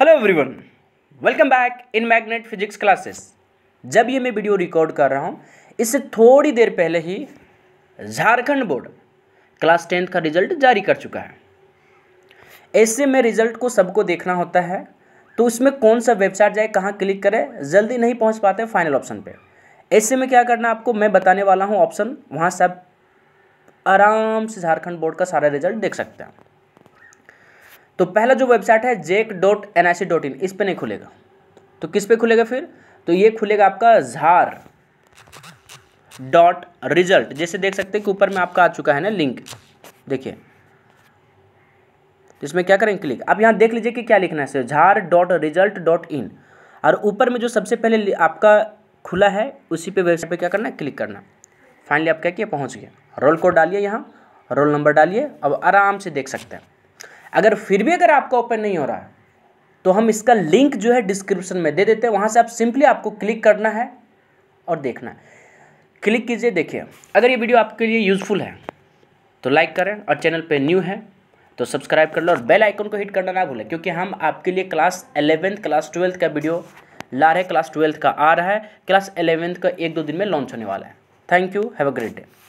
hello everyone welcome back in magnet physics classes जब ये मैं वीडियो रिकॉर्ड कर रहा हूँ इससे थोड़ी देर पहले ही झारखंड बोर्ड क्लास टेंथ का रिजल्ट जारी कर चुका है ऐसे में रिजल्ट को सबको देखना होता है तो उसमें कौन सा वेबसाइट जाए कहाँ क्लिक करें जल्दी नहीं पहुँच पाते फाइनल ऑप्शन पर ऐसे में क्या करना आपको मैं बताने वाला हूँ ऑप्शन वहाँ से आप आराम से झारखंड बोर्ड का सारा रिजल्ट देख सकते हैं तो पहला जो वेबसाइट है JAC dot N I C dot in इस पर नहीं खुलेगा तो किस पे खुलेगा फिर तो ये खुलेगा आपका झार डॉट रिजल्ट जैसे देख सकते हैं कि ऊपर में आपका आ चुका है ना लिंक देखिए तो इसमें क्या करें क्लिक अब यहाँ देख लीजिए कि क्या लिखना है झार डॉट रिजल्ट डॉट इन और ऊपर में जो सबसे पहले आपका खुला है उसी पे वेबसाइट पे क्या करना है क्लिक करना फाइनली आप क्या किए पहुँच गए रोल कोड डालिए यहाँ रोल नंबर डालिए अब आराम से देख सकते हैं अगर फिर भी अगर आपका ओपन नहीं हो रहा है तो हम इसका लिंक जो है डिस्क्रिप्शन में दे देते हैं वहाँ से आप सिंपली आपको क्लिक करना है और देखना है क्लिक कीजिए देखिए अगर ये वीडियो आपके लिए यूज़फुल है तो लाइक करें और चैनल पे न्यू है तो सब्सक्राइब कर लो और बेल आइकन को हिट करना ना भूलें क्योंकि हम आपके लिए क्लास एलेवेंथ क्लास ट्वेल्थ का वीडियो ला रहे क्लास ट्वेल्थ का आ रहा है क्लास एलेवेंथ का एक दो दिन में लॉन्च होने वाला है thank you have a great day